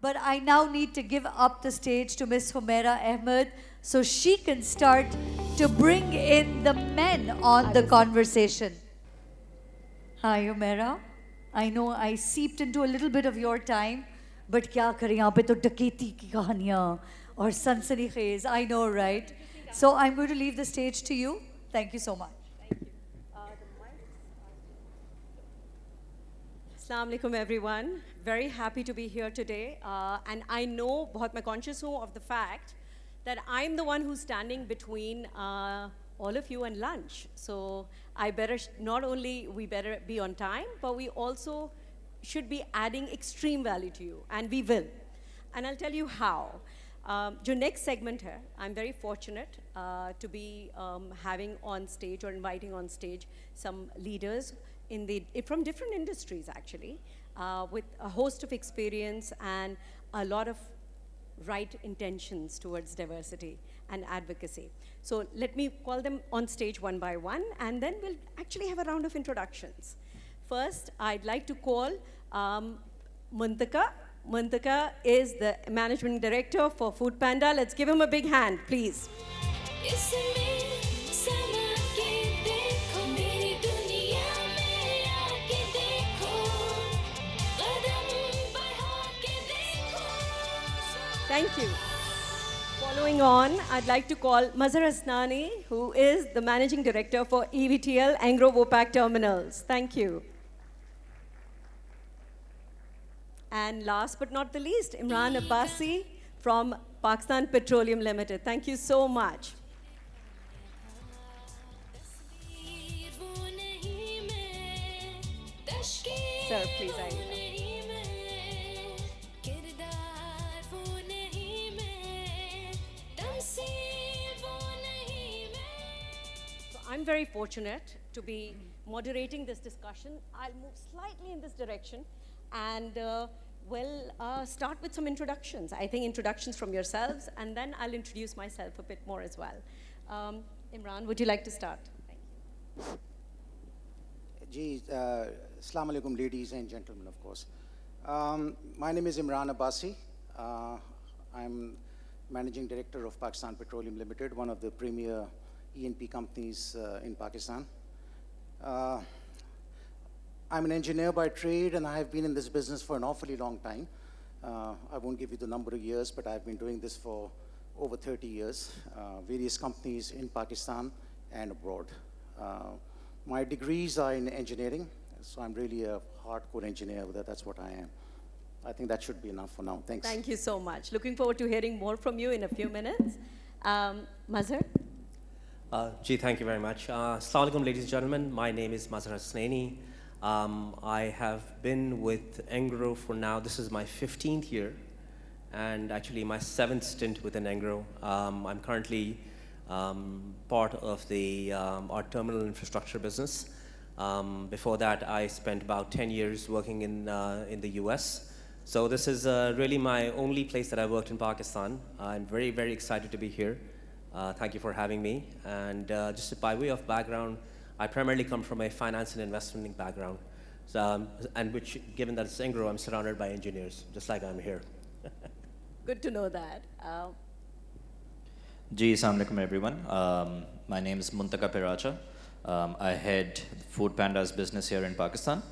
But I now need to give up the stage to Miss Humaira Ahmed so she can start to bring in the men on the conversation. Hi, Humaira. I know I seeped into a little bit of your time, but kya kare yahan pe to daketi ki kahaniyan or sansani khaz. I know, right? So I'm going to leave the stage to you. Thank you so much. अस्सलाम alaikum everyone. Very happy to be here today. And I know बहुत मैं conscious हूँ of that I'm the one who's standing between uh, all of you and lunch. So I better, not only we better be on time, but we also should be adding extreme value to you, and we will. And I'll tell you how. Um, your next segment here, I'm very fortunate uh, to be um, having on stage or inviting on stage some leaders in the, eh, from different industries actually, uh, with a host of experience and a lot of right intentions towards diversity and advocacy. So let me call them on stage one by one, and then we'll actually have a round of introductions. First, I'd like to call um, Muntaka. Muntaka is the management director for Food Panda. Let's give him a big hand, please. Thank you. Following on, I'd like to call Mazhar Asnani, who is the Managing Director for EVTL Angro Vopak Terminals. Thank you. And last but not the least, Imran Abbasi from Pakistan Petroleum Limited. Thank you so much. Sir, please. I I'm very fortunate to be moderating this discussion. I'll move slightly in this direction and uh, we'll uh, start with some introductions. I think introductions from yourselves and then I'll introduce myself a bit more as well. Um, Imran, would you like to start? Thank you. Gee, uh, alaikum, ladies and gentlemen, of course. Um, my name is Imran Abbasi. Uh, I'm managing director of Pakistan Petroleum Limited, one of the premier ENP companies uh, in Pakistan. Uh, I'm an engineer by trade, and I have been in this business for an awfully long time. Uh, I won't give you the number of years, but I've been doing this for over 30 years, uh, various companies in Pakistan and abroad. Uh, my degrees are in engineering, so I'm really a hardcore engineer, that's what I am. I think that should be enough for now. Thanks. Thank you so much. Looking forward to hearing more from you in a few minutes. Um, Mazhar? Uh, gee, thank you very much. Uh, alaikum, ladies and gentlemen. My name is Mazhar Snaini. Um, I have been with Engro for now, this is my 15th year, and actually my seventh stint within Engro. Um, I'm currently um, part of the um, our terminal infrastructure business. Um, before that, I spent about 10 years working in, uh, in the US. So this is uh, really my only place that I worked in Pakistan. I'm very, very excited to be here. Uh, thank you for having me. And uh, just by way of background, I primarily come from a finance and investment background, so, um, and which, given that it's Ingro, I'm surrounded by engineers, just like I'm here. Good to know that. Um, Ji, Assalamualaikum everyone. Um, my name is Muntaka Peracha. Um, I head Food Panda's business here in Pakistan.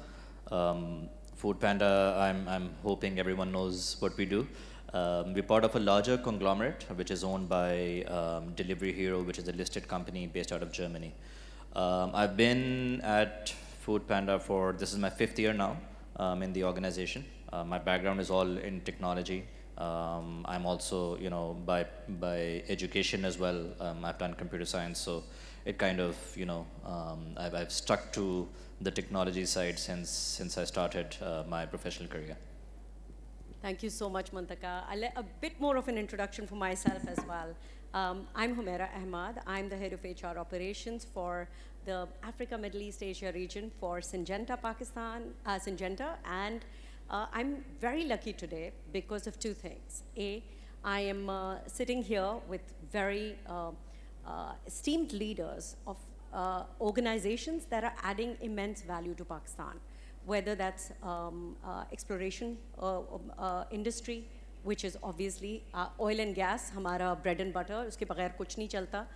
Um, Food Panda, I'm, I'm hoping everyone knows what we do. Um, we're part of a larger conglomerate, which is owned by um, Delivery Hero, which is a listed company based out of Germany. Um, I've been at Food Panda for, this is my fifth year now um, in the organization. Uh, my background is all in technology. Um, I'm also, you know, by, by education as well, um, I've done computer science, so it kind of, you know, I've, I've, stuck to the technology side since, since I started uh, my professional career. Thank you so much, Mantaka. I'll a bit more of an introduction for myself as well. Um, I'm Humaira Ahmad. I'm the head of HR operations for the Africa, Middle East, Asia region for Syngenta Pakistan, uh, Syngenta, and uh, I'm very lucky today because of two things. A, I am uh, sitting here with very uh, uh, esteemed leaders of uh, organizations that are adding immense value to Pakistan whether that's um, uh, exploration uh, um, uh, industry, which is obviously oil and gas, hamara bread and butter, uske bagair kuch nahi chalta.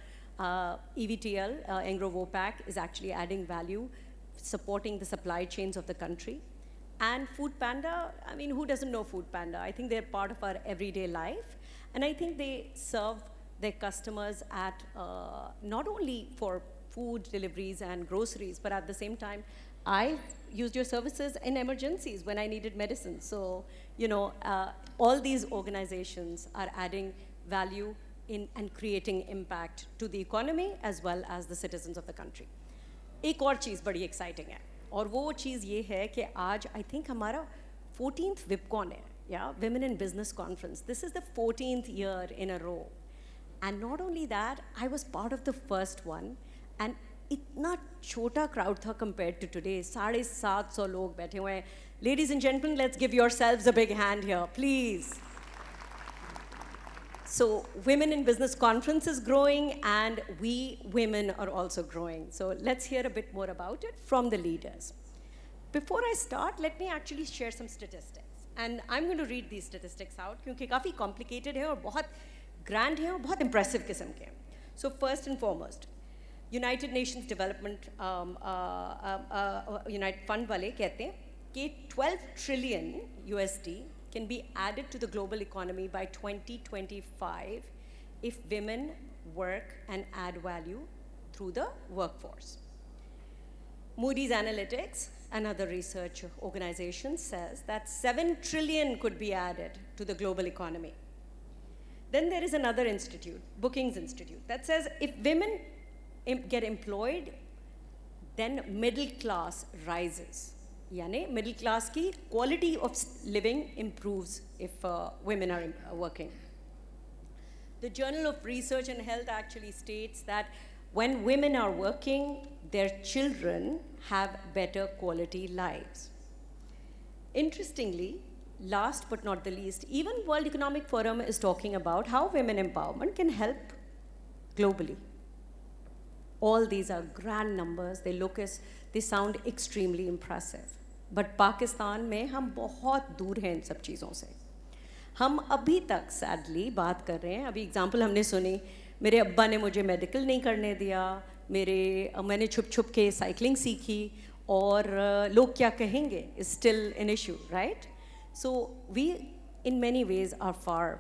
Uh, EVTL, uh, Engro Vopac, is actually adding value, supporting the supply chains of the country. And Food Panda, I mean, who doesn't know Food Panda? I think they're part of our everyday life. And I think they serve their customers at uh, not only for food deliveries and groceries, but at the same time, I used your services in emergencies when I needed medicine. So, you know, uh, all these organizations are adding value and creating impact to the economy as well as the citizens of the country. Ek aur cheez badi exciting hai. Aur wo cheez ye hai ke aaj I think hamara 14th VIPCON hai. Yeah, Women in Business Conference. This is the 14th year in a row. And not only that, I was part of the first one. इतना छोटा crowd था compare to today साढ़े सात सौ लोग बैठे हुए हैं ladies and gentleman let's give yourselves a big hand here please So women in business conference is growing and we women are also growing. So let's hear a bit more about it from the leaders. Before I start, let me actually share some statistics. And I'm going to read these statistics out क्योंकि काफ़ी complicated है और बहुत grand है और बहुत impressive किस्म के हैं. So first and foremost, United Nations development unite fund वाले कहते हैं कि 12 trillion USD can be added to the global economy by 2025 if women work and add value through the workforce. Moody's Analytics, another research organization, says that 7 trillion could be added to the global economy. Then there is another institute, Bookings Institute, that says if women get employed, then middle class rises. Yani middle class ki quality of living improves if uh, women are uh, working. The Journal of Research and Health actually states that when women are working, their children have better quality lives. Interestingly, last but not the least, even World Economic Forum is talking about how women empowerment can help globally. All these are grand numbers. They look as they sound extremely impressive. But Pakistan में हम बहुत दूर हैं इन सब चीज़ों से हम अभी तक सैडली बात कर रहे हैं अभी एग्ज़ाम्पल हमने सुनी मेरे अब्बा ने मुझे मेडिकल नहीं करने दिया मेरे मैंने छुप छुप के साइकिलिंग सीखी और लोग क्या कहेंगे is still an issue right so we in many ways are far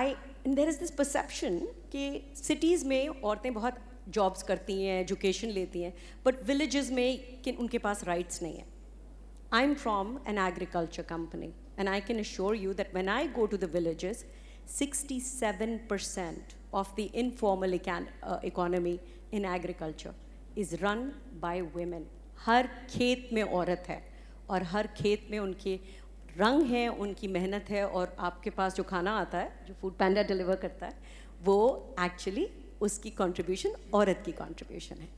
I there is this perception कि सिटीज़ में औरतें बहुत जॉब्स करती हैं एजुकेशन लेती हैं बट विलेजेस में कि उनके पास राइट्स नहीं है I am from an agriculture company and I can assure you that when I go to the villages 67% percent of the informal uh, economy in agriculture is run by women हर खेत में औरत है और हर खेत में उनके रंग है उनकी मेहनत है और आपके पास जो खाना आता है जो फूड पैंडा डिलीवर करता है वो एक्चुअली उसकी contribution औरत की contribution है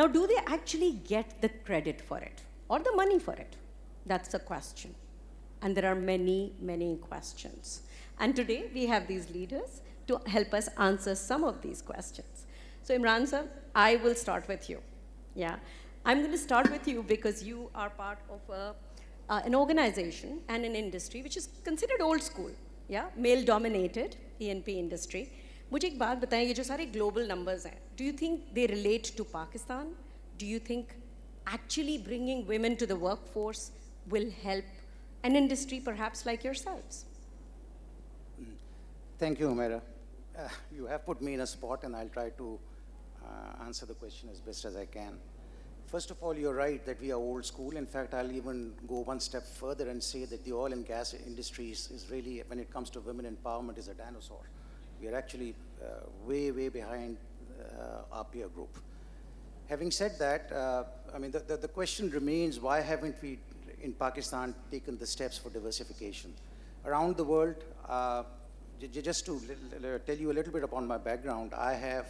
now do they actually get the credit for it or the money for it that's the question and there are many many questions and today we have these leaders to help us answer some of these questions so imran sir i will start with you yeah i'm going to start with you because you are part of a, uh, an organization and an industry which is considered old school yeah male dominated enp industry मुझे एक बात बताएं ये जो सारे global numbers हैं do you think they relate to Pakistan do you think actually bringing women to the workforce will help an industry perhaps like yourselves? Thank you, Umaira. Uh, you have put me in a spot and I'll try to uh, answer the question as best as I can. First of all, you're right that we are old school. In fact, I'll even go one step further and say that the oil and gas industry is, is really, when it comes to women empowerment, is a dinosaur. We are actually uh, way, way behind uh, our peer group. Having said that, uh, I mean, the, the, the, question remains, why haven't we in Pakistan taken the steps for diversification? Around the world, uh, just to tell you a little bit upon my background, I have,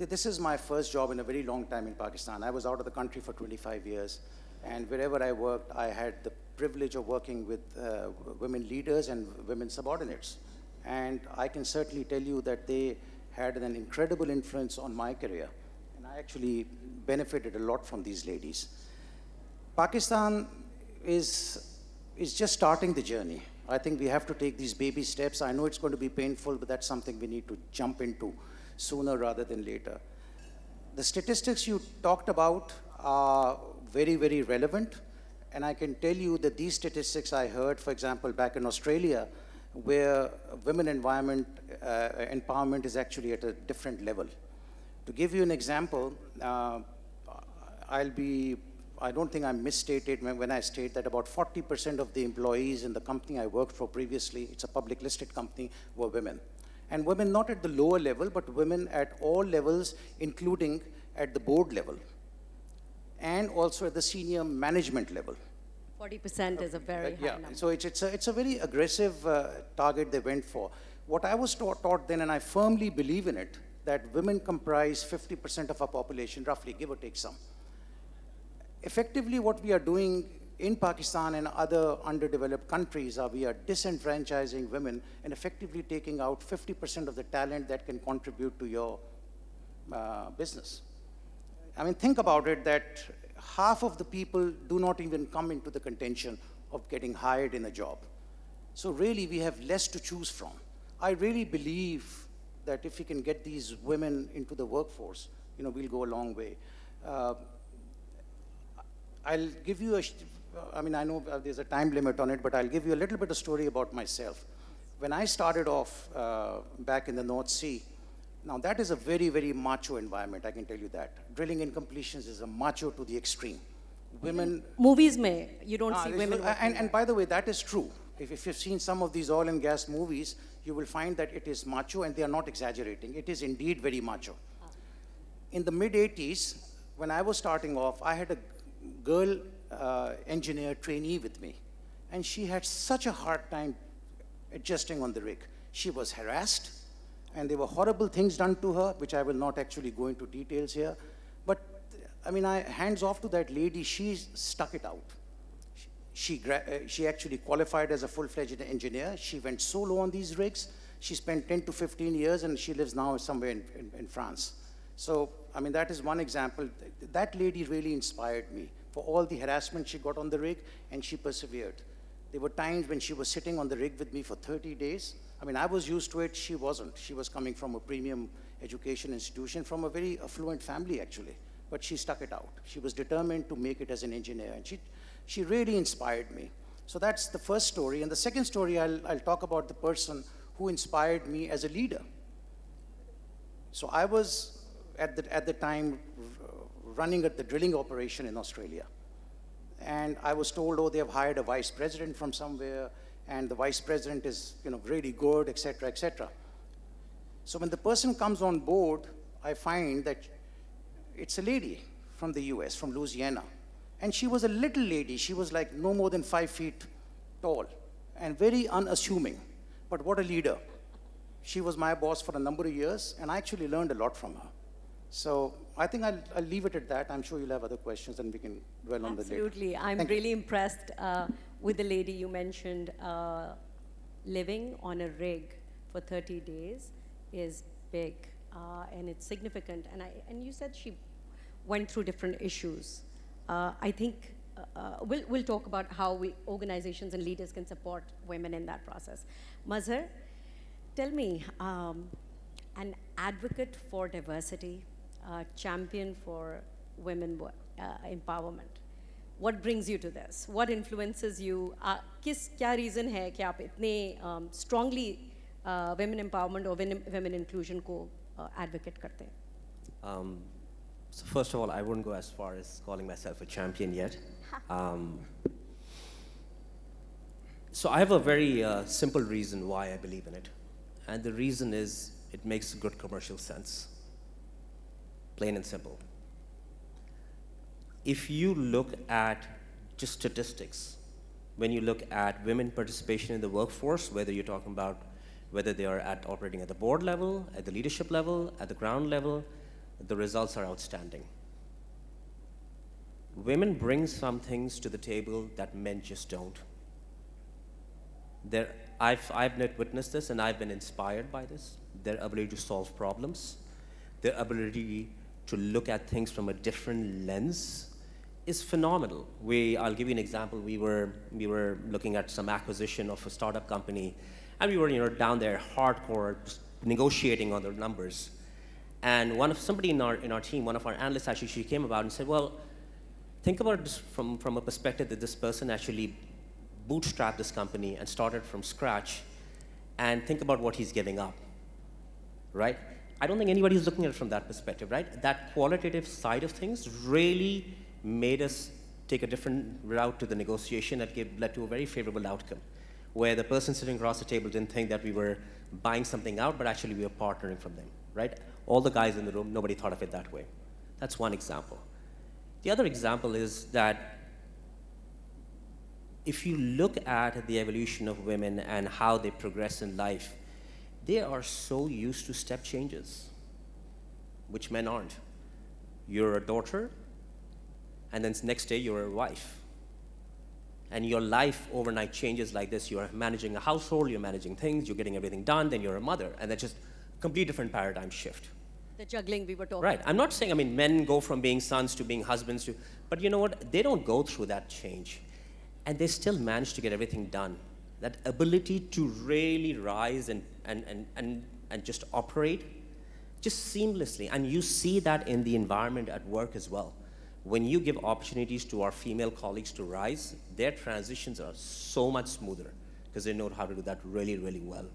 this is my first job in a very long time in Pakistan. I was out of the country for 25 years, and wherever I worked, I had the privilege of working with uh, women leaders and women subordinates. And I can certainly tell you that they had an incredible influence on my career. And I actually benefited a lot from these ladies. Pakistan is, is just starting the journey. I think we have to take these baby steps. I know it's going to be painful, but that's something we need to jump into sooner rather than later. The statistics you talked about are very, very relevant. And I can tell you that these statistics I heard, for example, back in Australia, where women environment uh, empowerment is actually at a different level. To give you an example, uh, I'll be, I don't think I misstated when I state that about 40% of the employees in the company I worked for previously, it's a public listed company, were women. And women not at the lower level, but women at all levels, including at the board level and also at the senior management level. 40% okay. is a very uh, yeah. So it's, it's, a, it's a very aggressive uh, target they went for. What I was taught, taught then, and I firmly believe in it, that women comprise 50% of our population, roughly, give or take some. Effectively, what we are doing in Pakistan and other underdeveloped countries are we are disenfranchising women and effectively taking out 50% of the talent that can contribute to your uh, business. I mean, think about it that half of the people do not even come into the contention of getting hired in a job. So really, we have less to choose from. I really believe that if we can get these women into the workforce, you know, we'll go a long way. Uh, I'll give you a, I mean, I know uh, there's a time limit on it, but I'll give you a little bit of story about myself. When I started off uh, back in the North Sea, now that is a very, very macho environment, I can tell you that. Drilling incompletions is a macho to the extreme. Women... Movies may, you don't ah, see women... Is, and, and by the way, that is true. If, if you've seen some of these oil and gas movies, you will find that it is macho and they are not exaggerating. It is indeed very macho. In the mid-80s, when I was starting off, I had a girl uh, engineer trainee with me. And she had such a hard time adjusting on the rig. She was harassed and there were horrible things done to her, which I will not actually go into details here. But I mean, I, hands off to that lady, she stuck it out. She, she, uh, she actually qualified as a full-fledged engineer. She went solo on these rigs. She spent 10 to 15 years, and she lives now somewhere in, in, in France. So, I mean, that is one example. That lady really inspired me for all the harassment she got on the rig, and she persevered. There were times when she was sitting on the rig with me for 30 days, I mean, I was used to it, she wasn't. She was coming from a premium education institution from a very affluent family, actually. But she stuck it out. She was determined to make it as an engineer, and she, she really inspired me. So that's the first story. And the second story, I'll, I'll talk about the person who inspired me as a leader. So I was, at the, at the time, running at the drilling operation in Australia. And I was told, oh, they have hired a vice president from somewhere and the vice president is you know, really good, etc., etc. So when the person comes on board, I find that it's a lady from the US, from Louisiana. And she was a little lady. She was like no more than five feet tall and very unassuming. But what a leader. She was my boss for a number of years, and I actually learned a lot from her. So I think I'll, I'll leave it at that. I'm sure you'll have other questions, and we can dwell Absolutely. on that later. Absolutely. I'm Thank really you. impressed. Uh, with the lady you mentioned, uh, living on a rig for 30 days is big uh, and it's significant. And, I, and you said she went through different issues. Uh, I think uh, uh, we'll, we'll talk about how we, organizations and leaders can support women in that process. Mazhar, tell me, um, an advocate for diversity, champion for women uh, empowerment what brings you to this? What influences you? Uh, किस क्या reason hai ki aap itne um, strongly uh, women empowerment or women inclusion ko uh, advocate karte? Um, so first of all, I wouldn't go as far as calling myself a champion yet. Um, so I have a very uh, simple reason why I believe in it, and the reason is it makes good commercial sense. Plain and simple if you look at just statistics, when you look at women participation in the workforce, whether you're talking about whether they are at operating at the board level, at the leadership level, at the ground level, the results are outstanding. Women bring some things to the table that men just don't. Their, I've, I've witnessed this and I've been inspired by this. Their ability to solve problems, their ability to look at things from a different lens is phenomenal. We, I'll give you an example. We were, we were looking at some acquisition of a startup company, and we were you know, down there hardcore negotiating on the numbers. And one of somebody in our, in our team, one of our analysts actually, she came about and said, well, think about this from, from a perspective that this person actually bootstrapped this company and started from scratch, and think about what he's giving up, right? I don't think anybody's looking at it from that perspective, right? That qualitative side of things really made us take a different route to the negotiation that gave, led to a very favorable outcome, where the person sitting across the table didn't think that we were buying something out, but actually we were partnering from them, right? All the guys in the room, nobody thought of it that way. That's one example. The other example is that if you look at the evolution of women and how they progress in life, they are so used to step changes, which men aren't. You're a daughter, and then next day you're a wife. And your life overnight changes like this. You're managing a household, you're managing things, you're getting everything done, then you're a mother. And that's just complete different paradigm shift. The juggling we were talking Right. I'm not saying, I mean, men go from being sons to being husbands to, but you know what? They don't go through that change. And they still manage to get everything done. That ability to really rise and, and, and, and, and just operate just seamlessly. And you see that in the environment at work as well when you give opportunities to our female colleagues to rise, their transitions are so much smoother because they know how to do that really, really well.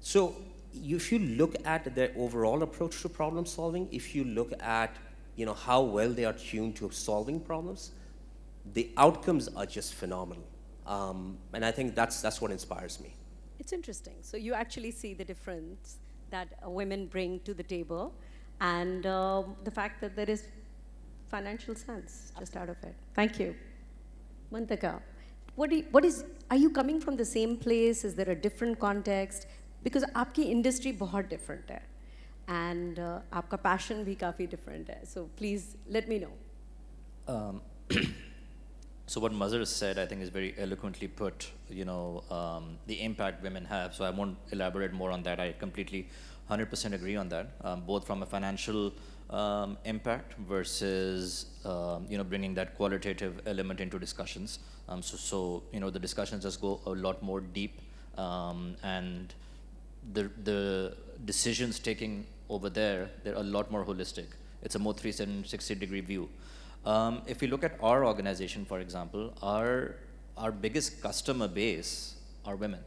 So if you look at their overall approach to problem solving, if you look at you know, how well they are tuned to solving problems, the outcomes are just phenomenal. Um, and I think that's, that's what inspires me. It's interesting. So you actually see the difference that women bring to the table and uh, the fact that there is financial sense just out of it. Thank you. Mantaka, what, you, what is, are you coming from the same place? Is there a different context? Because आपकी industry बहुत different है. And uh, आपका passion भी काफ़ी different है. So please let me know. Um, so what Mazhar said, I think, is very eloquently put. You know, um, the impact women have. So I won't elaborate more on that. I completely, 100% agree on that, um, both from a financial um, impact versus um, you know bringing that qualitative element into discussions. Um, so, so you know the discussions just go a lot more deep, um, and the the decisions taking over there they're a lot more holistic. It's a more 360 degree view. Um, if we look at our organization, for example, our our biggest customer base are women,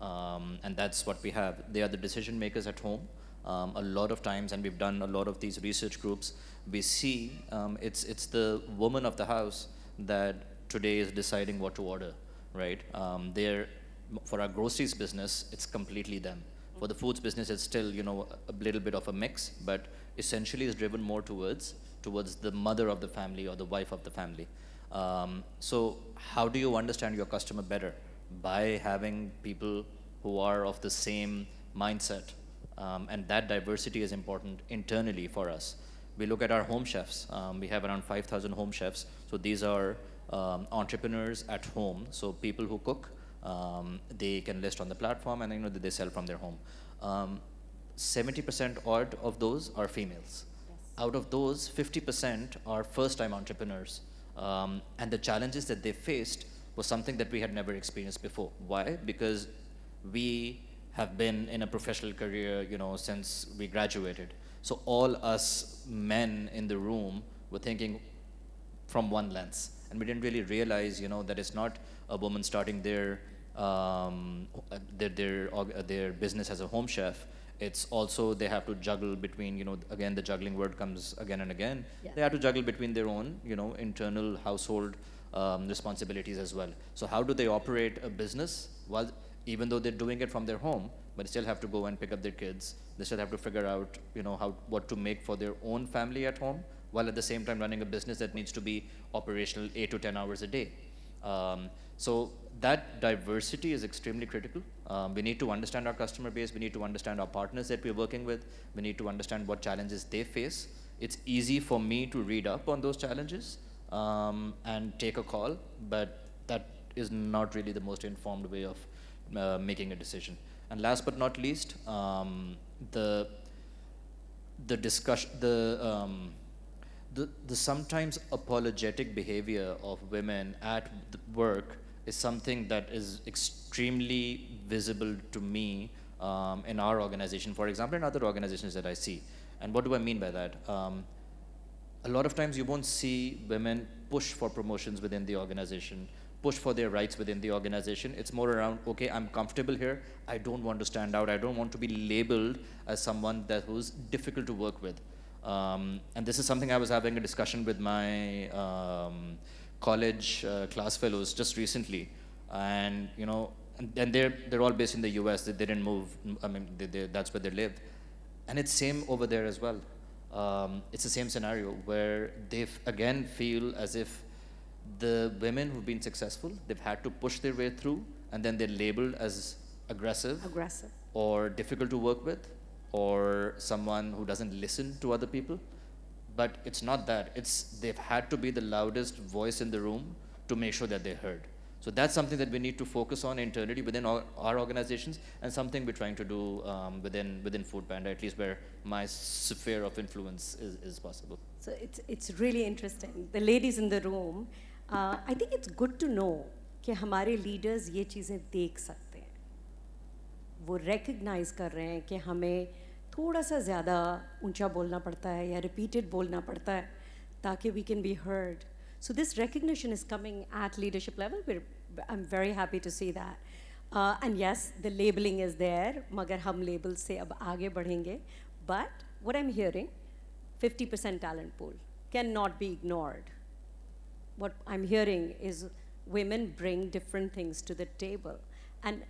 um, and that's what we have. They are the decision makers at home um, a lot of times, and we've done a lot of these research groups, we see um, it's, it's the woman of the house that today is deciding what to order, right? Um, they're, for our groceries business, it's completely them. For the foods business, it's still, you know, a little bit of a mix, but essentially is driven more towards, towards the mother of the family or the wife of the family. Um, so how do you understand your customer better? By having people who are of the same mindset um, and that diversity is important internally for us. We look at our home chefs. Um, we have around 5,000 home chefs. So these are um, entrepreneurs at home. So people who cook, um, they can list on the platform and you know they sell from their home. 70% um, odd of those are females. Yes. Out of those, 50% are first-time entrepreneurs. Um, and the challenges that they faced was something that we had never experienced before. Why? Because we have been in a professional career, you know, since we graduated. So all us men in the room were thinking from one lens, and we didn't really realize, you know, that it's not a woman starting their um, their their, their business as a home chef it's also they have to juggle between you know again the juggling word comes again and again yeah. they have to juggle between their own you know internal household um, responsibilities as well so how do they operate a business while even though they're doing it from their home, but they still have to go and pick up their kids. They still have to figure out, you know, how, what to make for their own family at home, while at the same time running a business that needs to be operational eight to 10 hours a day. Um, so that diversity is extremely critical. Um, we need to understand our customer base. We need to understand our partners that we're working with. We need to understand what challenges they face. It's easy for me to read up on those challenges um, and take a call, but that is not really the most informed way of uh, making a decision. And last but not least, um, the the discussion, the, um, the the sometimes apologetic behavior of women at work is something that is extremely visible to me um, in our organization, for example, in other organizations that I see. And what do I mean by that? Um, a lot of times you won't see women push for promotions within the organization push for their rights within the organization. It's more around, okay, I'm comfortable here. I don't want to stand out. I don't want to be labeled as someone that who's difficult to work with. Um, and this is something I was having a discussion with my um, college uh, class fellows just recently. And, you know, and, and, they're, they're all based in the US. They, they didn't move. I mean, they, they, that's where they live. And it's same over there as well. Um, it's the same scenario where they, again, feel as if the women who've been successful, they've had to push their way through, and then they're labeled as aggressive, aggressive, or difficult to work with, or someone who doesn't listen to other people. But it's not that. It's they've had to be the loudest voice in the room to make sure that they're heard. So that's something that we need to focus on internally within our, our organizations, and something we're trying to do um, within within Food Panda, at least where my sphere of influence is, is possible. So it's it's really interesting. The ladies in the room I think it's good to know कि हमारे leaders ये चीज़ें देख सकते हैं वो recognise कर रहे हैं कि हमें थोड़ा सा ज़्यादा ऊंचा बोलना पड़ता है या रिपीटेड बोलना पड़ता है ताकि we can be heard so this recognition is coming at leadership level फिर I am very happy to see that and yes the labeling is there मगर हम लेबल से अब आगे बढ़ेंगे but what I am hearing 50% talent pool cannot be ignored what I'm hearing is women bring different things to the table. And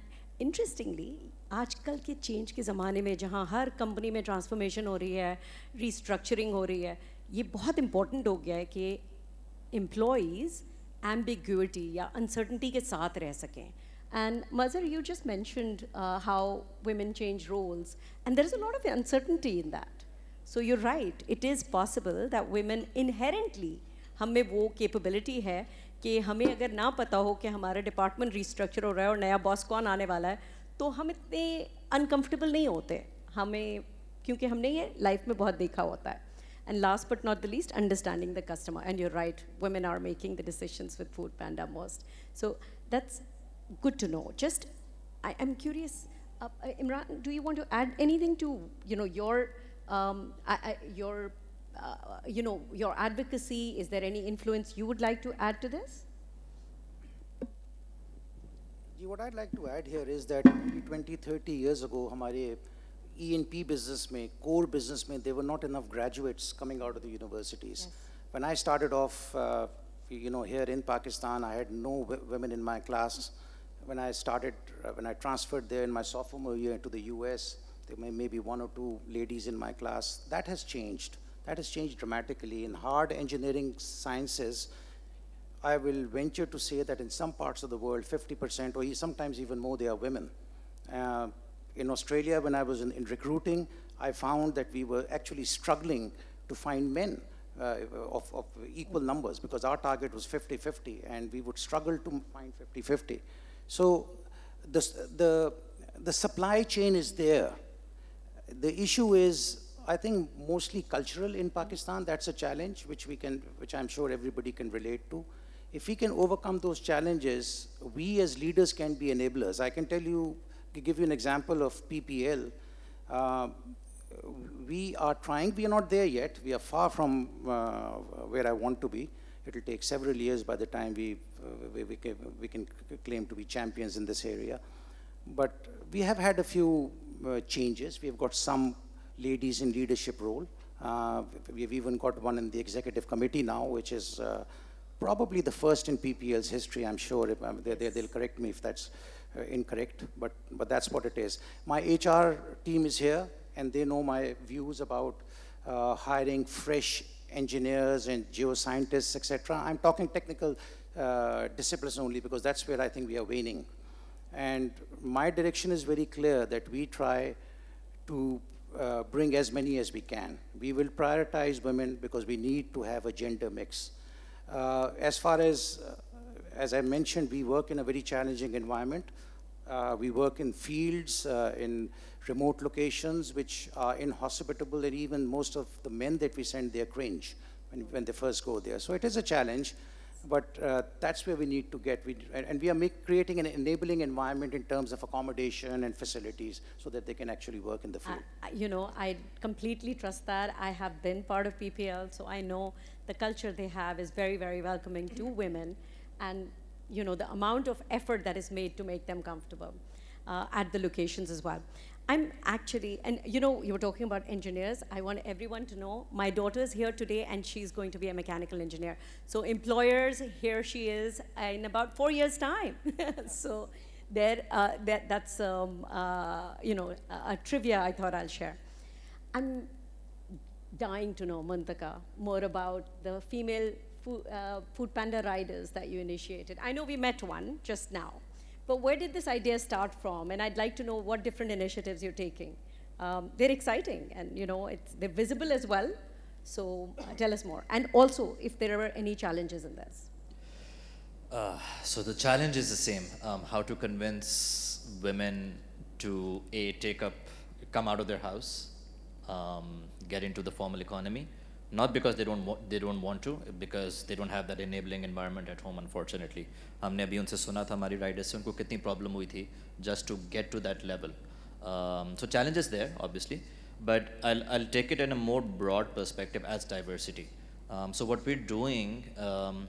interestingly, आजकल के change के ज़माने में जहाँ हर company में transformation हो रही है restructuring हो रही है ये important हो गया है कि employees ambiguity या uncertainty के साथ रह सकें And Mazar, you just mentioned uh, how women change roles, and there's a lot of uncertainty in that. So you're right, it is possible that women inherently हम में वो केपेबिलिटी है कि हमें अगर ना पता हो कि हमारा डिपार्टमेंट रीस्ट्रक्चर हो रहा है और नया बॉस कौन आने वाला है तो हम इतने अनकम्फर्टेबल नहीं होते हमें क्योंकि हमने ये लाइफ में बहुत देखा होता है and last but not the least understanding the customer and you're right women are making the decision with food panda most so that's good to know just I am curious Imran do you want to add anything to you know your your uh, you know, your advocacy? Is there any influence you would like to add to this? What I'd like to add here is that 20, 30 years ago, our e E&P business में, core business में, there were not enough graduates coming out of the universities. Yes. When I started off, uh, you know, here in Pakistan, I had no women in my class. When I started, uh, when I transferred there in my sophomore year to the US, there may, be one or two ladies in my class. That has changed. That has changed dramatically. In hard engineering sciences, I will venture to say that in some parts of the world, 50% or sometimes even more, they are women. Uh, in Australia, when I was in, in, recruiting, I found that we were actually struggling to find men uh, of, of, equal numbers because our target was 50-50 and we would struggle to find 50-50. So the, the, the supply chain is there. The issue is I think mostly cultural in Pakistan. That's a challenge which we can, which I'm sure everybody can relate to. If we can overcome those challenges, we as leaders can be enablers. I can tell you, give you an example of PPL, uh, we are trying, we are not there yet. We are far from uh, where I want to be. It will take several years by the time we, uh, we, can, we can claim to be champions in this area. But we have had a few uh, changes. We have got some ladies in leadership role. Uh, we've even got one in the executive committee now, which is uh, probably the first in PPL's history, I'm sure. If, um, they, will correct me if that's uh, incorrect, but, but that's what it is. My HR team is here, and they know my views about uh, hiring fresh engineers and geoscientists, etc. I'm talking technical uh, disciplines only because that's where I think we are waning. And my direction is very clear that we try to uh, bring as many as we can. We will prioritize women because we need to have a gender mix. Uh, as far as, uh, as I mentioned, we work in a very challenging environment. Uh, we work in fields, uh, in remote locations, which are inhospitable, and even most of the men that we send, they cringe when, when they first go there. So it is a challenge. But uh, that's where we need to get, we, and we are make, creating an enabling environment in terms of accommodation and facilities so that they can actually work in the field. you know, I completely trust that. I have been part of PPL, so I know the culture they have is very, very welcoming to women, and you know the amount of effort that is made to make them comfortable uh, at the locations as well. I'm actually, and you know, you were talking about engineers. I want everyone to know my daughter's here today and she's going to be a mechanical engineer. So employers, here she is in about four years time. so there, uh, that, that's, um, uh, you know, a, a, trivia I thought I'll share. I'm dying to know, Mantaka, more about the female food, uh, food panda riders that you initiated. I know we met one just now. But where did this idea start from? And I'd like to know what different initiatives you're taking. Um, they're exciting, and you know, they're visible as well. So uh, tell us more. And also, if there are any challenges in this. Uh, so the challenge is the same: um, how to convince women to a take up, come out of their house, um, get into the formal economy, not because they don't they don't want to because they don't have that enabling environment at home unfortunately हमने अभी उनसे सुना था हमारी Riders से unko कितनी problem hui thi just to get to that level um, so challenges there obviously but I'll I'll take it in a more broad perspective as diversity um, so what we're doing um,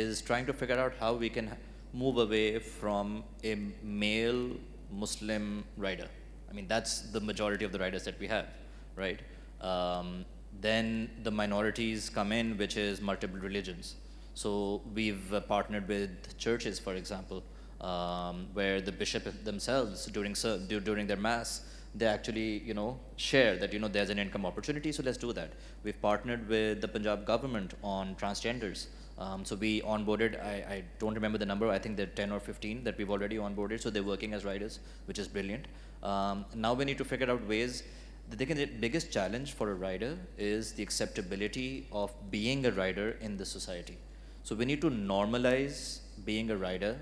is trying to figure out how we can move away from a male Muslim rider I mean that's the majority of the riders that we have right um, then the minorities come in, which is multiple religions. So we've uh, partnered with churches, for example, um, where the bishop themselves, during, during their mass, they actually, you know, share that, you know, there's an income opportunity, so let's do that. We've partnered with the Punjab government on transgenders. Um, so we onboarded, I, I, don't remember the number, I think they're 10 or 15 that we've already onboarded, so they're working as riders, which is brilliant. Um, now we need to figure out ways the biggest challenge for a rider is the acceptability of being a rider in the society. So we need to normalize being a rider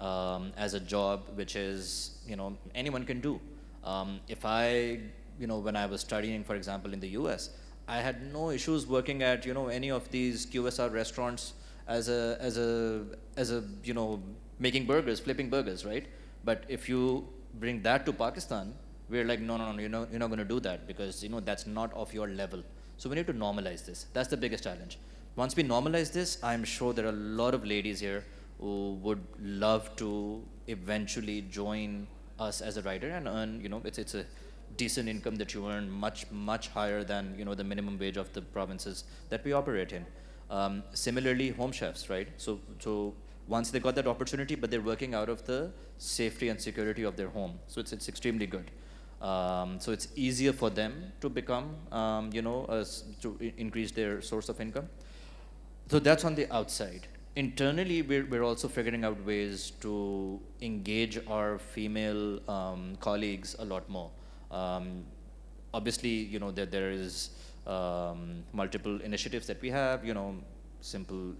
um, as a job, which is, you know, anyone can do. Um, if I, you know, when I was studying, for example, in the US, I had no issues working at, you know, any of these QSR restaurants as a, as a, as a, you know, making burgers, flipping burgers, right? But if you bring that to Pakistan, we are like, no, no, no, you're not, you're not going to do that because you know that's not of your level. So we need to normalize this. That's the biggest challenge. Once we normalize this, I'm sure there are a lot of ladies here who would love to eventually join us as a writer and earn, you know, it's it's a decent income that you earn much much higher than you know the minimum wage of the provinces that we operate in. Um, similarly, home chefs, right? So so once they got that opportunity, but they're working out of the safety and security of their home, so it's it's extremely good. Um, so it's easier for them to become, um, you know, uh, to increase their source of income. So that's on the outside. Internally, we're, we're also figuring out ways to engage our female um, colleagues a lot more. Um, obviously, you know, that there, there is um, multiple initiatives that we have, you know, simple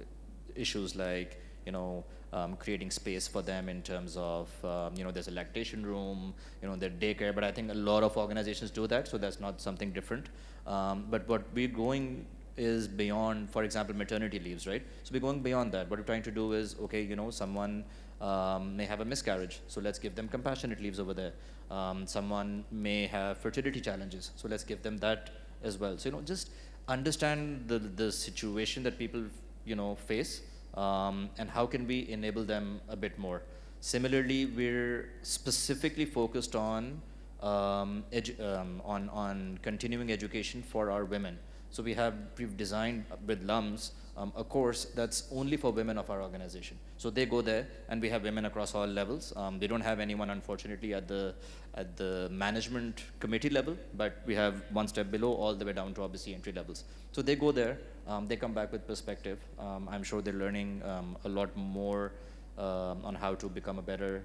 issues like, you know, um, creating space for them in terms of, um, you know, there's a lactation room, you know, their daycare, but I think a lot of organizations do that, so that's not something different. Um, but what we're going is beyond, for example, maternity leaves, right? So we're going beyond that. What we're trying to do is, okay, you know, someone um, may have a miscarriage, so let's give them compassionate leaves over there. Um, someone may have fertility challenges, so let's give them that as well. So, you know, just understand the, the situation that people, you know, face um, and how can we enable them a bit more. Similarly, we're specifically focused on um, um on on continuing education for our women. So we have, we've designed with LUMS um, a course that's only for women of our organization. So they go there and we have women across all levels. Um, they don't have anyone unfortunately at the, at the management committee level, but we have one step below all the way down to obviously entry levels. So they go there, um, they come back with perspective. Um, I'm sure they're learning um, a lot more um, on how to become a better,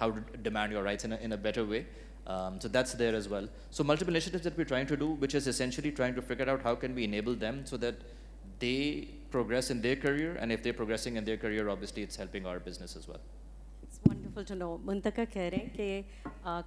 how to demand your rights in a, in a better way. Um, so that's there as well. So multiple initiatives that we're trying to do, which is essentially trying to figure out how can we enable them so that they progress in their career, and if they're progressing in their career, obviously it's helping our business as well. It's wonderful to know. Muntaka कह रहे हैं कि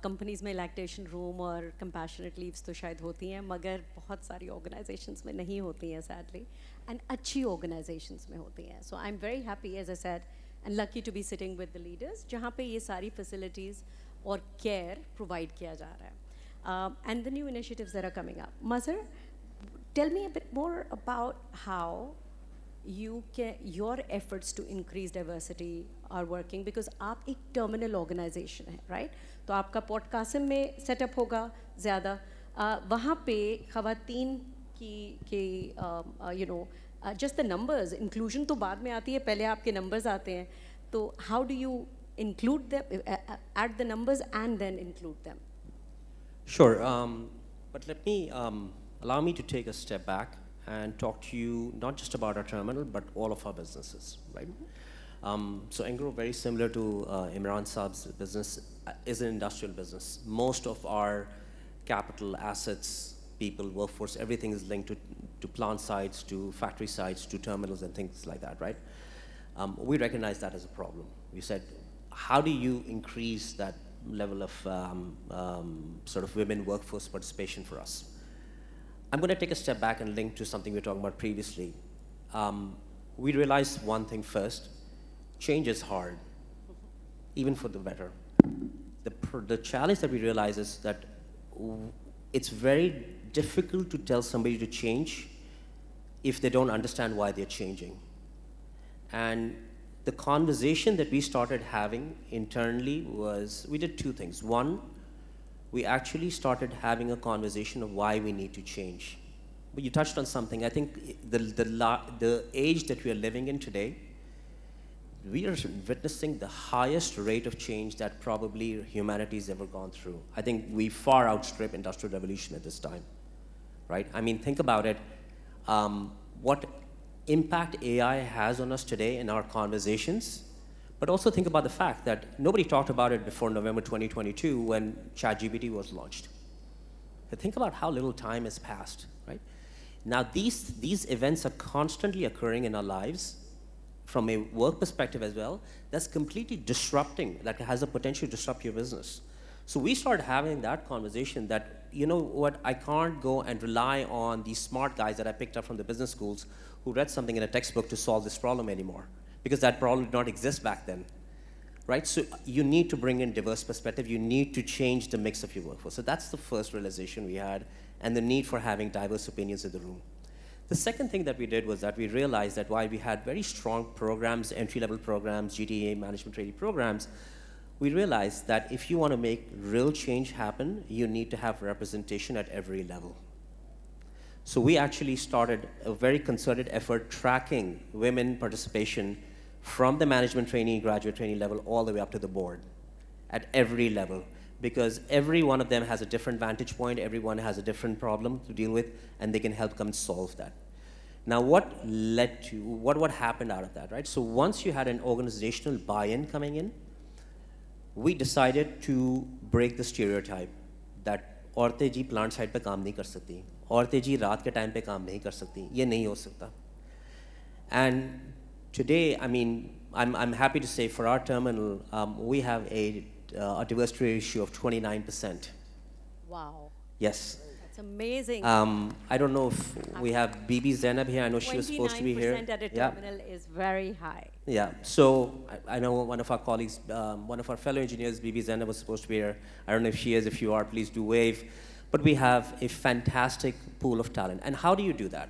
companies में lactation room और compassionate leaves तो शायद होती हैं मगर बहुत सारी ऑर्गेनाइजेशंस में नहीं होती हैं सैडली एंड अच्छी ऑर्गेनाइजेशंस में होती हैं so I am very happy as I said and lucky to be sitting with the leaders जहाँ पे ये सारी facilities. और केयर प्रोवाइड किया जा रहा है and the new initiatives there are coming up मदर tell me more about how you can your efforts to increase diversity are working because आप एक टर्मिनल ऑर्गेनाइजेशन है राइट right? तो आपका पॉडकास्ट में सेटअप होगा ज़्यादा uh, वहाँ पर खातन की के you know just the numbers inclusion तो बाद में आती है पहले आपके नंबर्स आते हैं तो how do you include them, uh, uh, add the numbers and then include them? Sure, um, but let me, um, allow me to take a step back and talk to you not just about our terminal, but all of our businesses, right? Mm -hmm. um, so Engro, very similar to uh, Imran Saab's business, uh, is an industrial business. Most of our capital assets, people, workforce, everything is linked to, to plant sites, to factory sites, to terminals and things like that, right? Um, we recognize that as a problem. We said how do you increase that level of um, um, sort of women workforce participation for us? I'm going to take a step back and link to something we were talking about previously. Um, we realized one thing first, change is hard, even for the better. The, the challenge that we realize is that it's very difficult to tell somebody to change if they don't understand why they're changing. And the conversation that we started having internally was we did two things. One, we actually started having a conversation of why we need to change. But you touched on something. I think the, the, the age that we are living in today, we are witnessing the highest rate of change that probably humanity has ever gone through. I think we far outstrip industrial revolution at this time, right? I mean, think about it. Um, what impact AI has on us today in our conversations, but also think about the fact that nobody talked about it before November 2022 when ChatGPT was launched. But think about how little time has passed, right? Now, these, these events are constantly occurring in our lives from a work perspective as well. That's completely disrupting, that has the potential to disrupt your business. So we started having that conversation that, you know what, I can't go and rely on these smart guys that I picked up from the business schools who read something in a textbook to solve this problem anymore because that problem did not exist back then. Right? So you need to bring in diverse perspective. You need to change the mix of your workforce. So that's the first realization we had and the need for having diverse opinions in the room. The second thing that we did was that we realized that while we had very strong programs, entry-level programs, GDA management training programs, we realized that if you want to make real change happen, you need to have representation at every level. So we actually started a very concerted effort tracking women participation from the management trainee, graduate trainee level, all the way up to the board at every level because every one of them has a different vantage point, everyone has a different problem to deal with, and they can help come solve that. Now, what led to, what, what happened out of that, right? So once you had an organizational buy-in coming in, we decided to break the stereotype that औरतें जी plant side पे काम नहीं कर सकती औरतें जी रात के time पे काम नहीं कर सकती ये नहीं हो सकता and today I mean I'm, I'm happy to say for our terminal, um, we have a, uh, a diversity ratio of 29%. Wow. Yes. That's amazing. Um, I don't know if we have Bibi Zainab here. I know she was supposed to be here. 29% at a terminal yeah. is very high. Yeah. So I, I know one of our colleagues, um, one of our fellow engineers, Bibi Zainab, was supposed to be here. I don't know if she is. If you are, please do wave. But we have a fantastic pool of talent. And how do you do that?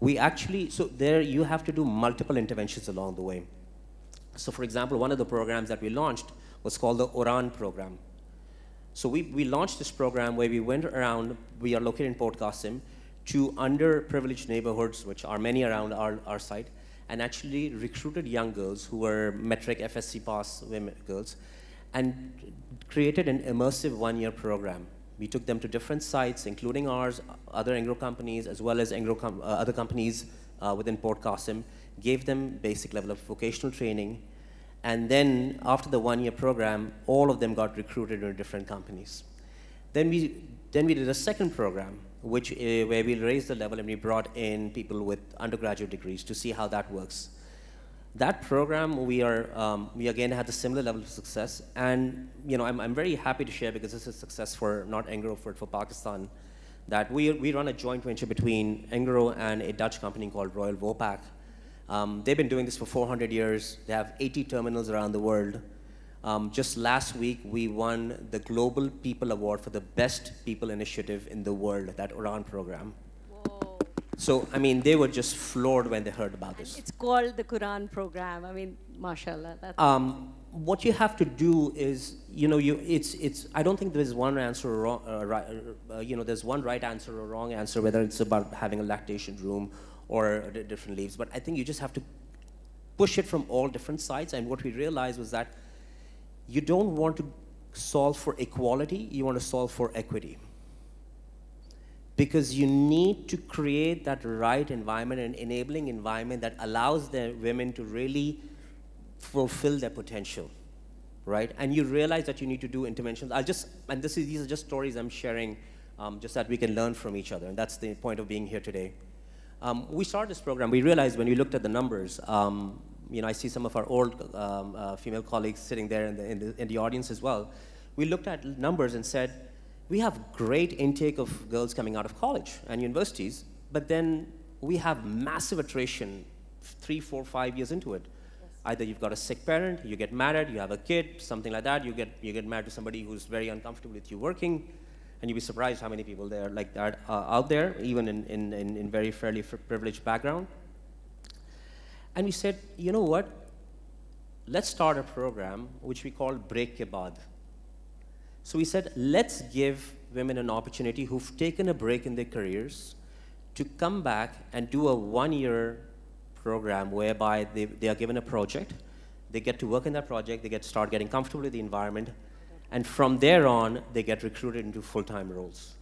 We actually, so there you have to do multiple interventions along the way. So for example, one of the programs that we launched was called the ORAN program. So we, we launched this program where we went around, we are located in Port Qasim, to underprivileged neighborhoods, which are many around our, our site, and actually recruited young girls who were metric FSC pass women girls, and created an immersive one-year program we took them to different sites, including ours, other Engro companies, as well as Engro com uh, other companies uh, within Port Qasim, gave them basic level of vocational training, and then after the one-year program, all of them got recruited into different companies. Then we, then we did a second program, which, uh, where we raised the level and we brought in people with undergraduate degrees to see how that works that program, we are um, we again had a similar level of success, and you know I'm, I'm very happy to share because this is success for not Engro for for Pakistan, that we we run a joint venture between Engro and a Dutch company called Royal Vopak. Um, they've been doing this for 400 years. They have 80 terminals around the world. Um, just last week, we won the Global People Award for the Best People Initiative in the World, that Oran program. Whoa. So, I mean, they were just floored when they heard about this. It's called the Quran program. I mean, mashallah. Um, what you have to do is, you know, you, it's, it's, I don't think there's one answer or wrong, uh, right, uh, you know, there's one right answer or wrong answer, whether it's about having a lactation room or different leaves. But I think you just have to push it from all different sides. And what we realized was that you don't want to solve for equality, you want to solve for equity because you need to create that right environment and enabling environment that allows the women to really fulfill their potential right and you realize that you need to do interventions i'll just and this is these are just stories i'm sharing um, just that we can learn from each other and that's the point of being here today um, we started this program we realized when we looked at the numbers um, you know i see some of our old um, uh, female colleagues sitting there in the, in the, in the audience as well we looked at numbers and said we have great intake of girls coming out of college and universities, but then we have massive attrition three, four, five years into it. Yes. Either you've got a sick parent, you get married, you have a kid, something like that, you get, you get married to somebody who's very uncomfortable with you working, and you'd be surprised how many people there like that uh, out there, even in, in, in, in very fairly privileged background. And we said, you know what? Let's start a program which we call Break Ke so we said, let's give women an opportunity who've taken a break in their careers to come back and do a one-year program whereby they, they are given a project, they get to work in that project, they get start getting comfortable with the environment, and from there on, they get recruited into full-time roles.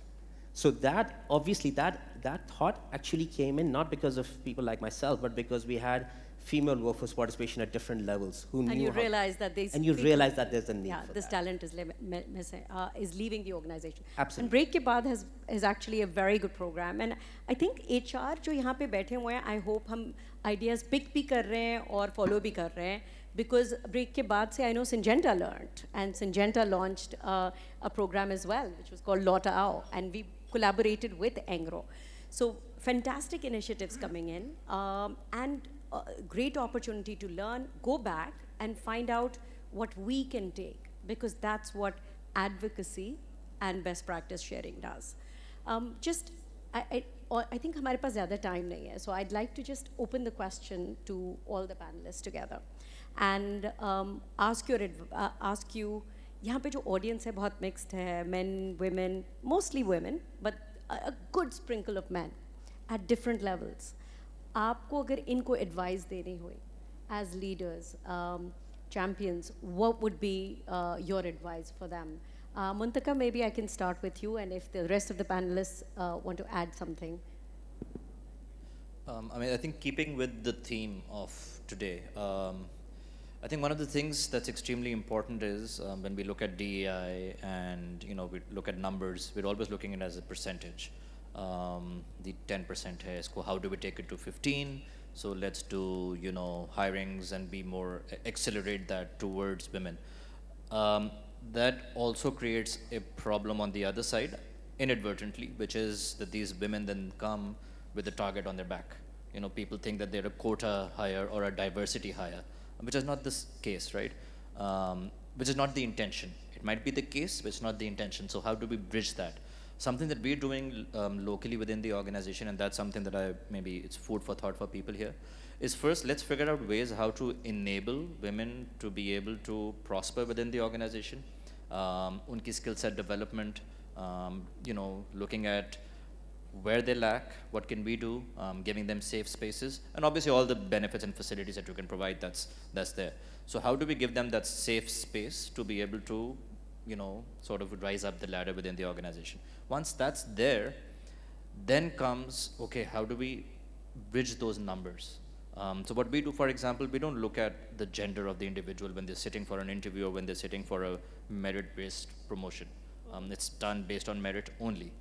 So that, obviously, that, that thought actually came in not because of people like myself, but because we had female workforce participation at different levels who and knew you realize that they and you realize that there's a need yeah, this that. talent is, uh, is leaving the organization Absolutely. and break ke baad has is actually a very good program and i think hr jo yahan pe baithe hue hain i hope hum ideas pick bhi kar rahe hain aur follow bhi kar rahe hain because break ke baad se i know syngenta learned and syngenta launched uh, a program as well which was called lota ao and we collaborated with engro so fantastic initiatives coming in um, and great opportunity to learn, go back and find out what we can take, because that's what advocacy and best practice sharing does. Um, just, I, I, I think हमारे पास ज़्यादा time nahi hai. so I'd like to just open the question to all the panelists together and um, ask your uh, ask you Yahan pe jo audience है बहुत mixed hai. men, women, mostly women, but a, a good sprinkle of men at different levels. आपको अगर इनको advice देनी हो as leaders champions, what would be uh, your advice for them? Uh, Muntaka, maybe I can start with you, and if the rest of the panelists uh, want to add something. Um, I mean, I think keeping with the theme of today, um, I think one of the things that's extremely important is um, when we look at DEI and you know we look at numbers, we're always looking at it as a percentage um, the 10% है how do we take it to 15 so let's do you know hirings and be more accelerate that towards women um, that also creates a problem on the other side inadvertently which is that these women then come with a target on their back you know people think that they're a quota hire or a diversity hire which is not this case right um, which is not the intention it might be the case but it's not the intention so how do we bridge that something that we're doing um, locally within the organization, and that's something that I maybe it's food for thought for people here, is first let's figure out ways how to enable women to be able to prosper within the organization. Um, unki skill set development, um, you know, looking at where they lack, what can we do, um, giving them safe spaces, and obviously all the benefits and facilities that you can provide, that's, that's there. So how do we give them that safe space to be able to you know, sort of would rise up the ladder within the organization. Once that's there, then comes, okay, how do we bridge those numbers? Um, so what we do, for example, we don't look at the gender of the individual when they're sitting for an interview or when they're sitting for a merit-based promotion. Um, it's done based on merit only.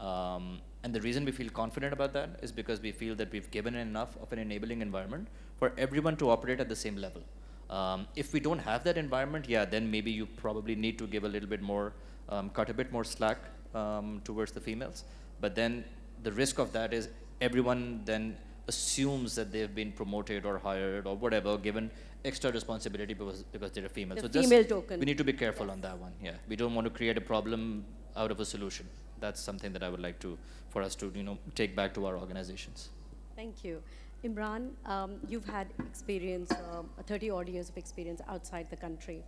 Um, and the reason we feel confident about that is because we feel that we've given enough of an enabling environment for everyone to operate at the same level. Um, if we don't have that environment, yeah, then maybe you probably need to give a little bit more, um, cut a bit more slack um, towards the females. But then the risk of that is everyone then assumes that they've been promoted or hired or whatever, given extra responsibility because, because they're a female. The so female just, token. we need to be careful yes. on that one. Yeah, we don't want to create a problem out of a solution. That's something that I would like to, for us to, you know, take back to our organizations. Thank you. Imran, um, you've had experience, uh, 30 odd years of experience outside the country.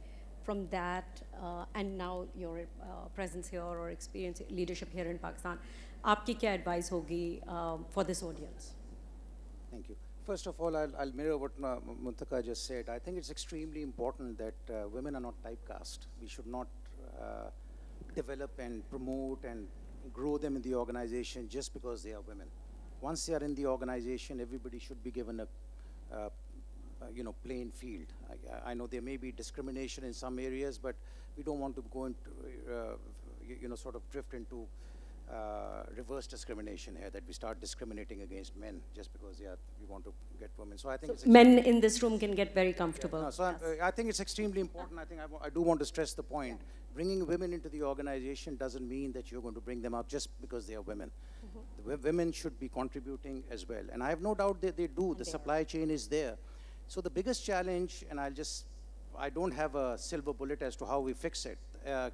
From that, uh, and now your uh, presence here or experience leadership here in Pakistan, आपकी क्या advice होगी um, for this audience? Thank you. First of all, I'll, I'll mirror what uh, Muntaka just said. I think it's extremely important that uh, women are not typecast. We should not develop and promote and grow them in the organization just because they are women once they are in the organization, everybody should be given a, uh, uh, you know, playing field. I, I, know there may be discrimination in some areas, but we don't want to go into, uh, you know, sort of drift into uh, reverse discrimination here, that we start discriminating against men just because yeah, we want to get women. So I think so men in this room can get very comfortable. Yeah, no, so yes. Uh, i think it's extremely important. I think I, I do want to stress the point. Bringing women into the organization doesn't mean that you're going to bring them up just because they are women. Mm -hmm. The women should be contributing as well. And I have no doubt that they do. the supply chain is there. So the biggest challenge, and I'll just, I don't have a silver bullet as to how we fix it. Uh,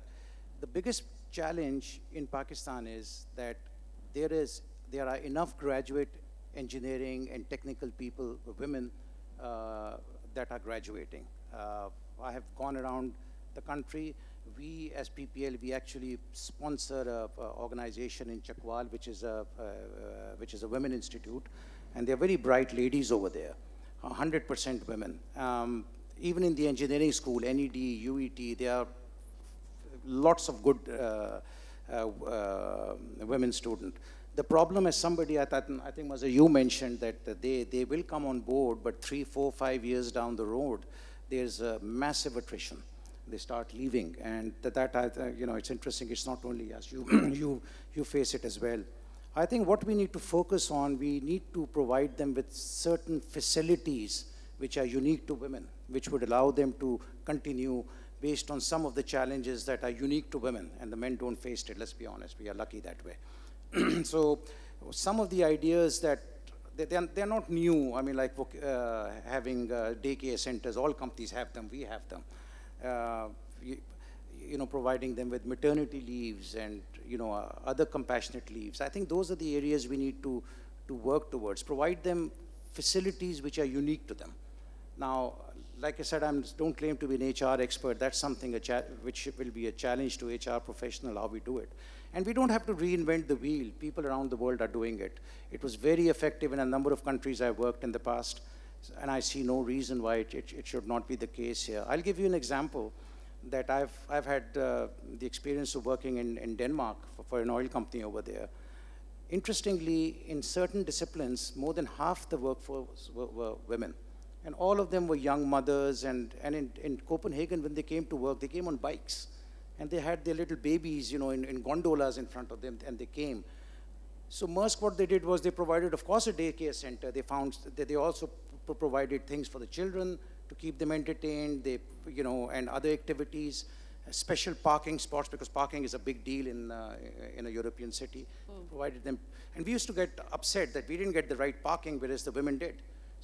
the biggest challenge in Pakistan is that there is there are enough graduate engineering and technical people, women, uh, that are graduating. Uh, I have gone around the country. We as PPL, we actually sponsor a, a organization in Chakwal, which is a uh, which is a women institute, and they're very bright ladies over there, 100% women. Um, even in the engineering school, NED, UET, they are lots of good uh, uh, um, women students. The problem is somebody, I, I think Maza, you mentioned that they, they will come on board, but three, four, five years down the road, there's a massive attrition. They start leaving, and that, you know, it's interesting. It's not only us; you, you, you face it as well. I think what we need to focus on, we need to provide them with certain facilities which are unique to women, which would allow them to continue based on some of the challenges that are unique to women, and the men don't face it, let's be honest, we are lucky that way. so some of the ideas that they, they're, they're not new, I mean like uh, having uh, daycare centers, all companies have them, we have them. Uh, you, you, know, providing them with maternity leaves and, you know, uh, other compassionate leaves. I think those are the areas we need to, to work towards. Provide them facilities which are unique to them. Now, like I said, I don't claim to be an HR expert. That's something which will be a challenge to HR professional, how we do it. And we don't have to reinvent the wheel. People around the world are doing it. It was very effective in a number of countries I've worked in the past, and I see no reason why it, it, it should not be the case here. I'll give you an example that I've, I've had uh, the experience of working in, in Denmark for, for an oil company over there. Interestingly, in certain disciplines, more than half the workforce were, were women and all of them were young mothers. And, and in, in Copenhagen, when they came to work, they came on bikes. And they had their little babies, you know, in, in gondolas in front of them, and they came. So Maersk, what they did was they provided, of course, a daycare center. They found that they also provided things for the children to keep them entertained, they, you know, and other activities, uh, special parking spots, because parking is a big deal in, uh, in a European city, hmm. provided them. And we used to get upset that we didn't get the right parking, whereas the women did.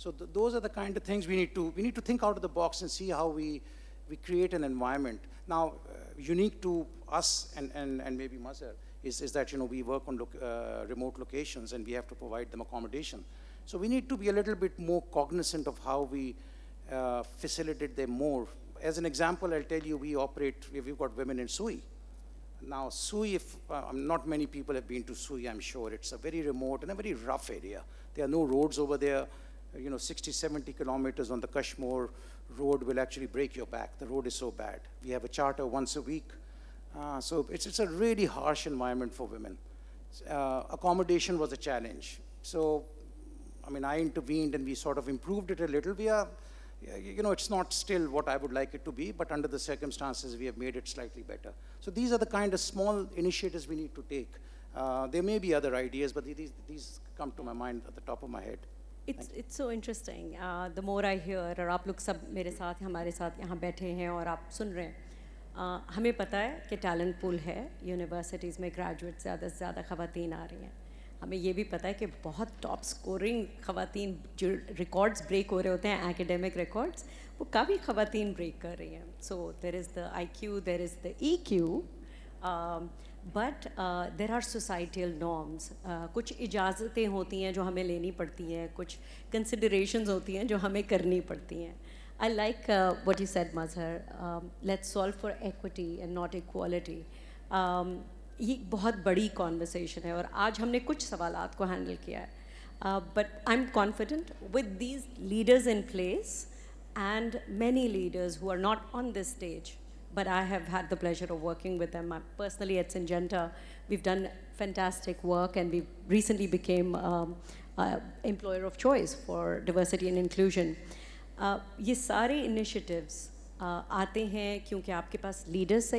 So th those are the kind of things we need to, we need to think out of the box and see how we, we create an environment. Now, uh, unique to us and, and, and maybe Mazar is, is that, you know, we work on uh, remote locations and we have to provide them accommodation. So we need to be a little bit more cognizant of how we uh, facilitate them more. As an example, I'll tell you, we operate, we've got women in SUI. Now, SUI, if, uh, not many people have been to SUI, I'm sure. It's a very remote and a very rough area. There are no roads over there you know, 60, 70 kilometers on the Kashmir road will actually break your back. The road is so bad. We have a charter once a week. Uh, so it's, it's a really harsh environment for women. Uh, accommodation was a challenge. So, I mean, I intervened and we sort of improved it a little. We are, you know, it's not still what I would like it to be, but under the circumstances, we have made it slightly better. So these are the kind of small initiatives we need to take. Uh, there may be other ideas, but these, these come to my mind at the top of my head. It's it's so interesting the more I hear और आप लोग सब मेरे साथ हमारे साथ यहाँ बैठे हैं और आप सुन रहे हैं uh, हमें पता है कि टैलेंट पूल है यूनिवर्सिटीज़ में ग्रेजुएट ज़्यादा से ज़्यादा ख़वातीन आ रही हैं हमें ये भी पता है कि बहुत टॉप स्कोरिंग ख़वातीन जो रिकॉर्ड्स ब्रेक हो रहे होते हैं एकेडमिक रिकॉर्ड्स वो काफ़ी ख़वातीन ब्रेक कर रही हैं so there is the I Q there is the E Q but there are societal norms कुछ इजाज़तें होती हैं जो हमें लेनी पड़ती हैं कुछ कंसिडरेशन होती हैं जो हमें करनी पड़ती हैं I like what you said Mazhar let's solve for equity and not equality ये बहुत बड़ी कॉन्वर्सेशन है और आज हमने कुछ सवाल को हैंडल किया है but I am confident with these leaders in place and many leaders who are not on this stage but I have had the pleasure of working with them personally at Syngenta. We've done fantastic work and we recently became um, employer of choice for diversity and inclusion. These uh, all initiatives come because you have leaders,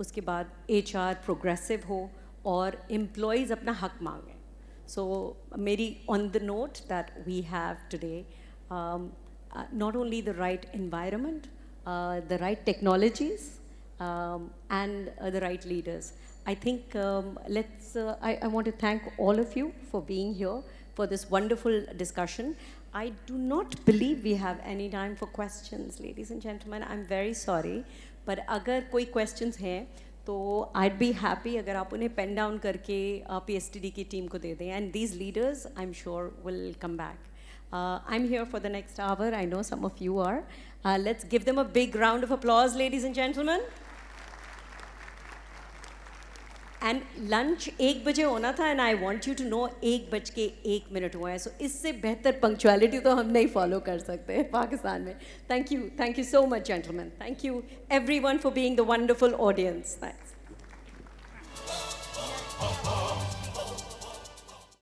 uske baad HR progressive ho, and employees apna hak maange. So, meri on the note that we have today, um, uh, not only the right environment, uh, the right technologies, um, and uh, the right leaders. I think um, let's, uh, I, I, want to thank all of you for being here for this wonderful discussion. I do not believe we have any time for questions, ladies and gentlemen. I'm very sorry. But अगर कोई questions हैं तो I'd be happy if you उन्हें pen down करके आप STD की team को दे and these leaders I'm sure will come back. Uh, I'm here for the next hour. I know some of you are. Uh, let's give them a big round of applause, ladies and gentlemen. And lunch was on tha and I want you to know that it was minute ho hai. So, isse better punctuality to hum follow kar sakte in Pakistan. Mein. Thank you. Thank you so much, gentlemen. Thank you, everyone, for being the wonderful audience. Thanks.